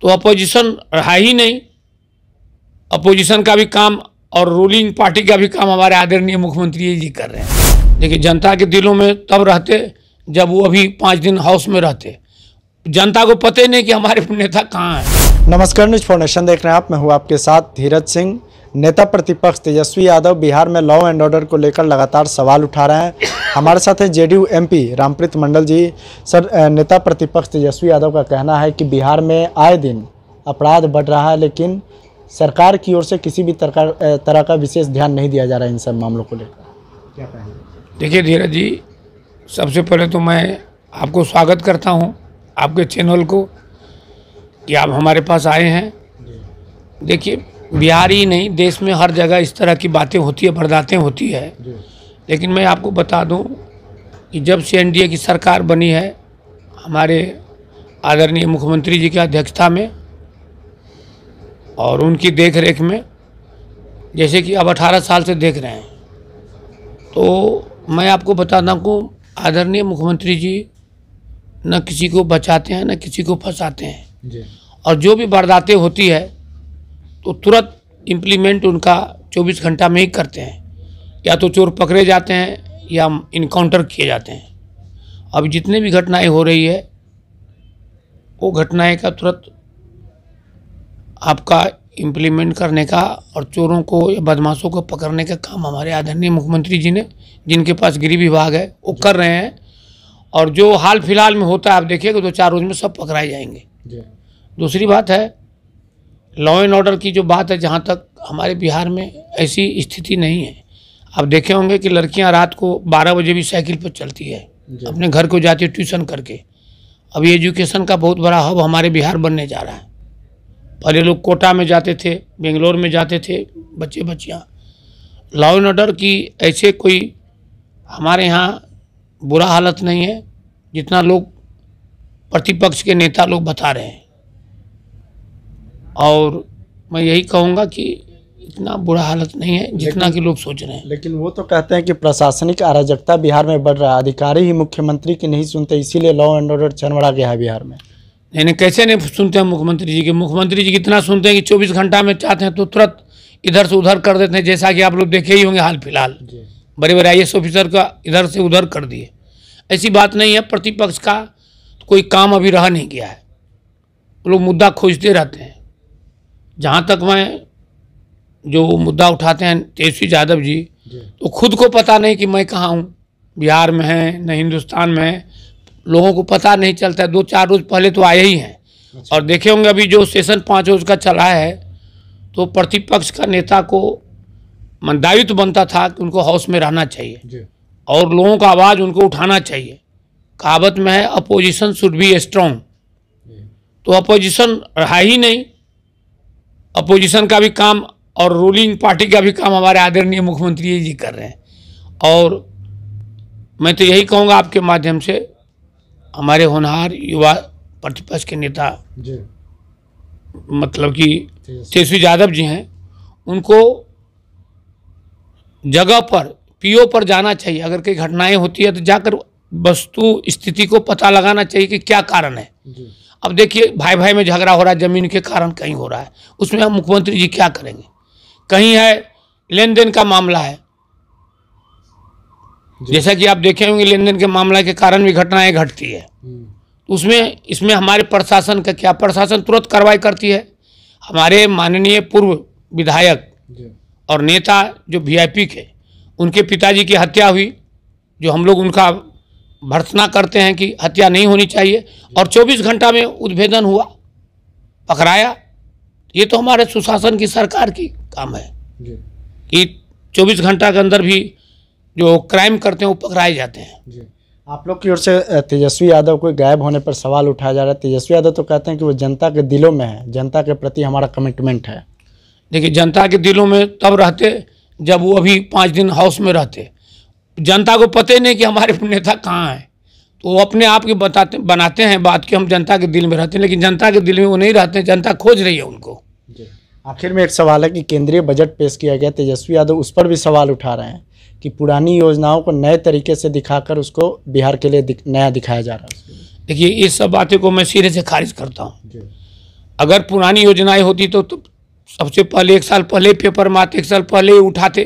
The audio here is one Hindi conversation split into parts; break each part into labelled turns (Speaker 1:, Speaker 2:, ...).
Speaker 1: तो अपोजिशन रहा ही नहीं अपोजिशन का भी काम और रूलिंग पार्टी का भी काम हमारे आदरणीय मुख्यमंत्री जी कर रहे हैं देखिए जनता के दिलों में तब रहते जब वो अभी पाँच दिन हाउस में रहते जनता को पता ही नहीं कि हमारे नेता कहाँ हैं
Speaker 2: नमस्कार न्यूज फाउंडेशन देख रहे हैं आप मैं हूँ आपके साथ धीरज सिंह नेता प्रतिपक्ष तेजस्वी यादव बिहार में लॉ एंड ऑर्डर को लेकर लगातार सवाल उठा रहे हैं हमारे साथ है JDU MP Rampreet Mandal ji sir नेता प्रतिपक्ष तेजस्वी यादव का कहना है कि बिहार में आए दिन अपराध बढ़ रहा है लेकिन सरकार की ओर से किसी भी तरह का विशेष ध्यान नहीं दिया जा रहा है इन सब मामलों को लेकर
Speaker 1: क्या देखिए धीरज जी सबसे पहले तो मैं आपको स्वागत करता हूँ आपके चैनल को कि आप हमारे पास आए हैं देखिए बिहार ही नहीं देश में हर जगह इस तरह की बातें होती है बरदातें होती है लेकिन मैं आपको बता दूं कि जब से एनडीए की सरकार बनी है हमारे आदरणीय मुख्यमंत्री जी की अध्यक्षता में और उनकी देख रेख में जैसे कि अब 18 साल से देख रहे हैं तो मैं आपको बताना को आदरणीय मुख्यमंत्री जी न किसी को बचाते हैं न किसी को फंसाते हैं और जो भी बरदातें होती है तो तुरंत इम्प्लीमेंट उनका 24 घंटा में ही करते हैं या तो चोर पकड़े जाते हैं या इनकाउंटर किए जाते हैं अब जितने भी घटनाएं हो रही है वो घटनाएं का तुरंत आपका इम्प्लीमेंट करने का और चोरों को या बदमाशों को पकड़ने का काम हमारे आदरणीय मुख्यमंत्री जी ने जिनके पास गृह विभाग है वो कर रहे हैं और जो हाल फिलहाल में होता है आप देखिएगा दो चार रोज में सब पकड़ाए जाएंगे दूसरी बात है लॉ एंड ऑर्डर की जो बात है जहाँ तक हमारे बिहार में ऐसी स्थिति नहीं है आप देखे होंगे कि लड़कियाँ रात को बारह बजे भी साइकिल पर चलती है अपने घर को जाती है ट्यूशन करके अब एजुकेशन का बहुत बड़ा हब हमारे बिहार बनने जा रहा है पहले लोग कोटा में जाते थे बेंगलोर में जाते थे बच्चे बच्चियाँ लॉ एंड ऑर्डर की ऐसे कोई हमारे यहाँ बुरा हालत नहीं है जितना लोग प्रतिपक्ष के नेता लोग बता रहे हैं और मैं यही कहूँगा कि इतना बुरा हालत नहीं है जितना कि लोग सोच रहे हैं लेकिन वो तो कहते हैं कि प्रशासनिक अराजकता
Speaker 2: बिहार में बढ़ रहा है अधिकारी ही मुख्यमंत्री की नहीं सुनते इसीलिए लॉ एंड ऑर्डर चरमड़ा गया है बिहार में
Speaker 1: नहीं नहीं कैसे नहीं सुनते हैं मुख्यमंत्री जी के मुख्यमंत्री जी कितना सुनते हैं कि चौबीस घंटा में चाहते हैं तो तुरंत इधर से उधर कर देते हैं जैसा कि आप लोग देखे ही होंगे हाल फिलहाल बड़े बड़े आई ऑफिसर का इधर से उधर कर दिए ऐसी बात नहीं है प्रतिपक्ष का कोई काम अभी रहा नहीं गया है लोग मुद्दा खोजते रहते हैं जहाँ तक मैं जो मुद्दा उठाते हैं तेजस्वी यादव जी तो खुद को पता नहीं कि मैं कहाँ हूँ बिहार में है न हिंदुस्तान में है लोगों को पता नहीं चलता है दो चार रोज़ पहले तो आए ही हैं अच्छा। और देखे होंगे अभी जो सेशन पाँच रोज का चला है तो प्रतिपक्ष का नेता को मन दायित्व बनता था कि उनको हाउस में रहना चाहिए और लोगों का आवाज़ उनको उठाना चाहिए कहावत में है अपोजिशन शुड बी स्ट्रॉन्ग तो अपोजिशन रहा ही नहीं अपोजिशन का भी काम और रूलिंग पार्टी का भी काम हमारे आदरणीय मुख्यमंत्री जी कर रहे हैं और मैं तो यही कहूँगा आपके माध्यम से हमारे होनहार युवा प्रतिपक्ष के नेता जी मतलब कि तेजस्वी यादव जी हैं उनको जगह पर पीओ पर जाना चाहिए अगर कई घटनाएं होती है तो जाकर वस्तु स्थिति को पता लगाना चाहिए कि क्या कारण है अब देखिए भाई भाई में झगड़ा हो रहा है जमीन के कारण कहीं हो रहा है उसमें हम मुख्यमंत्री जी क्या करेंगे कहीं है लेन देन का मामला है जैसा कि आप देखे होंगे लेन देन के मामला के कारण भी घटनाएं घटती है हम्म। उसमें इसमें हमारे प्रशासन का क्या प्रशासन तुरंत कार्रवाई करती है हमारे माननीय पूर्व विधायक और नेता जो पी के उनके पिताजी की हत्या हुई जो हम लोग उनका भर्सना करते हैं कि हत्या नहीं होनी चाहिए और 24 घंटा में उद्भेदन हुआ पकड़ाया ये तो हमारे सुशासन की सरकार की काम है कि 24 घंटा के अंदर भी जो क्राइम करते हैं वो पकड़ाए जाते हैं
Speaker 2: आप लोग की ओर से तेजस्वी यादव को गायब होने पर सवाल उठाया जा रहा है तेजस्वी यादव तो कहते हैं कि वो जनता के दिलों में है जनता के प्रति हमारा कमिटमेंट है देखिए जनता
Speaker 1: के दिलों में तब रहते जब वो अभी पाँच दिन हाउस में रहते जनता को पता ही नहीं कि हमारे नेता कहाँ हैं तो वो अपने आप के बताते बनाते हैं बात कि हम जनता के दिल में रहते हैं लेकिन जनता के दिल में वो नहीं रहते जनता खोज रही है उनको आखिर में एक सवाल है कि
Speaker 2: केंद्रीय बजट पेश किया गया तेजस्वी यादव उस पर भी सवाल उठा रहे हैं कि पुरानी योजनाओं को नए
Speaker 1: तरीके से दिखाकर उसको बिहार के लिए दिख, नया दिखाया जा रहा है देखिए इस सब बातें को मैं सिरे से खारिज करता हूँ अगर पुरानी योजनाएं होती तो, तो सबसे पहले एक साल पहले पेपर में आते एक साल पहले उठाते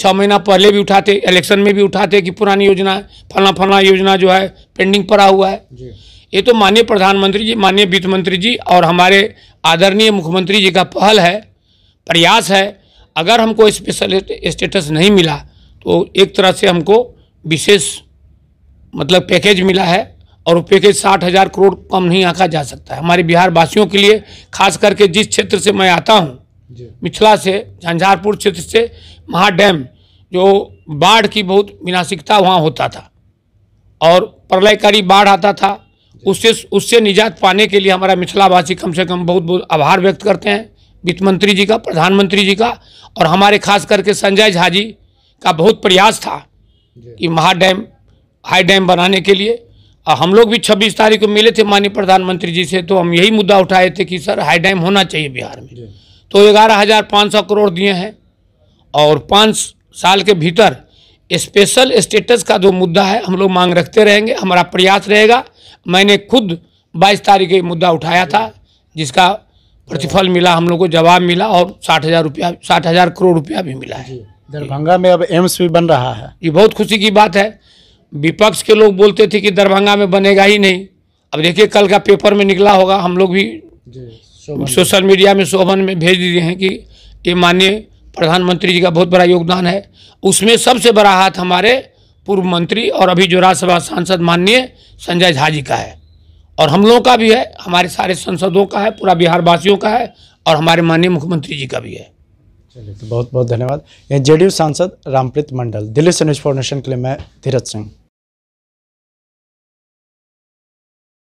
Speaker 1: छः महीना पहले भी उठाते इलेक्शन में भी उठाते कि पुरानी योजना फला फला योजना जो है पेंडिंग पड़ा हुआ है ये तो माननीय प्रधानमंत्री जी माननीय वित्त मंत्री जी और हमारे आदरणीय मुख्यमंत्री जी का पहल है प्रयास है अगर हमको स्पेशल स्टेटस नहीं मिला तो एक तरह से हमको विशेष मतलब पैकेज मिला है और वो पैकेज साठ हज़ार करोड़ कम नहीं आंका जा सकता है हमारे बिहार वासियों के लिए खास करके जिस क्षेत्र से मैं आता हूँ मिथिला से झंझारपुर क्षेत्र से महाडैम जो बाढ़ की बहुत विनाशिकता वहाँ होता था और प्रलयकारी बाढ़ आता था उससे उससे निजात पाने के लिए हमारा मिथिलावासी कम से कम बहुत बहुत आभार व्यक्त करते हैं वित्त मंत्री जी का प्रधानमंत्री जी का और हमारे खास करके संजय झा जी का बहुत प्रयास था कि महाडैम हाई डैम बनाने के लिए और हम लोग भी 26 तारीख को मिले थे माननीय प्रधानमंत्री जी से तो हम यही मुद्दा उठाए थे कि सर हाई डैम होना चाहिए बिहार में तो ग्यारह हज़ार पाँच सौ करोड़ दिए हैं और पाँच साल के भीतर स्पेशल स्टेटस का जो मुद्दा है हम लोग मांग रखते रहेंगे हमारा प्रयास रहेगा मैंने खुद बाईस तारीख ये मुद्दा उठाया था जिसका प्रतिफल मिला हम लोग को जवाब मिला और साठ हज़ार रुपया साठ हज़ार करोड़ रुपया भी मिला है दरभंगा में अब एम्स भी बन रहा है ये बहुत खुशी की बात है विपक्ष के लोग बोलते थे कि दरभंगा में बनेगा ही नहीं अब देखिए कल का पेपर में निकला होगा हम लोग भी सोशल मीडिया में शोभन में भेज दिए हैं कि ये माननीय प्रधानमंत्री जी का बहुत बड़ा योगदान है उसमें सबसे बड़ा हाथ हमारे पूर्व मंत्री और अभी जो राज्यसभा सांसद माननीय संजय झा जी का है और हम लोगों का भी है हमारे सारे संसदों का है पूरा बिहार वासियों का है और हमारे माननीय मुख्यमंत्री जी का भी है चलिए
Speaker 2: तो बहुत बहुत धन्यवाद ये जेडीयू सांसद रामप्रीत मंडल दिल्ली से न्यूज़ फॉर नेशन के लिए मैं धीरज सिंह